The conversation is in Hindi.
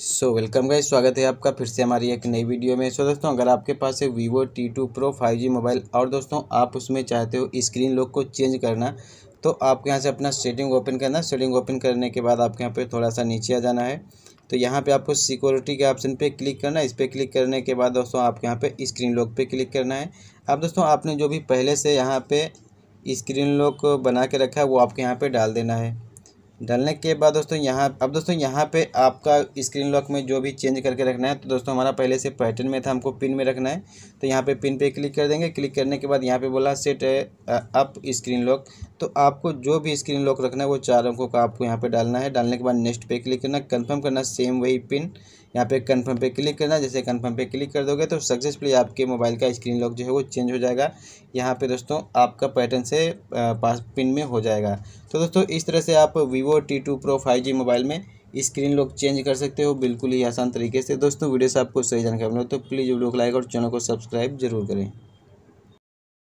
सो वेलकम गाइस स्वागत है आपका फिर से हमारी एक नई वीडियो में सो so, दोस्तों अगर आपके पास है Vivo T two pro five G mobile और दोस्तों आप उसमें चाहते हो स्क्रीन लॉक को चेंज करना तो आपके यहाँ से अपना सेटिंग ओपन करना सेटिंग ओपन करने के बाद आपके यहाँ पे थोड़ा सा नीचे आ जाना है तो यहाँ पे आपको सिक्योरिटी के ऑप्शन पे क्लिक करना है इस पर क्लिक करने के बाद दोस्तों आपके यहाँ पे स्क्रीन लॉक पे क्लिक करना है अब दोस्तों आपने जो भी पहले से यहाँ पे स्क्रीन लॉक बना के रखा है वो आपके यहाँ पे डाल देना है डालने के बाद दोस्तों यहाँ अब दोस्तों यहाँ पे आपका स्क्रीन लॉक में जो भी चेंज करके रखना है तो दोस्तों हमारा पहले से पैटर्न में था हमको पिन में रखना है तो यहाँ पे पिन पे क्लिक कर देंगे क्लिक करने के बाद यहाँ पे बोला सेट है अप स्क्रीन लॉक तो आपको जो भी स्क्रीन लॉक रखना है वो चार अंकों का आपको यहाँ पर डालना है डालने के बाद नेक्स्ट पे क्लिक करना कन्फर्म करना सेम वही पिन यहाँ पे कन्फर्म पे क्लिक करना जैसे कन्फर्म पे क्लिक कर दोगे तो सक्सेसफुली आपके मोबाइल का स्क्रीन लॉक जो है वो चेंज हो जाएगा यहाँ पे दोस्तों आपका पैटर्न से पास पिन में हो जाएगा तो दोस्तों इस तरह से आप Vivo T two pro five G mobile में स्क्रीन लॉक चेंज कर सकते हो बिल्कुल ही आसान तरीके से दोस्तों वीडियो से आपको सही जानकारी मिले तो प्लीज़ वीडियो को लाइक और चैनल को सब्सक्राइब जरूर करें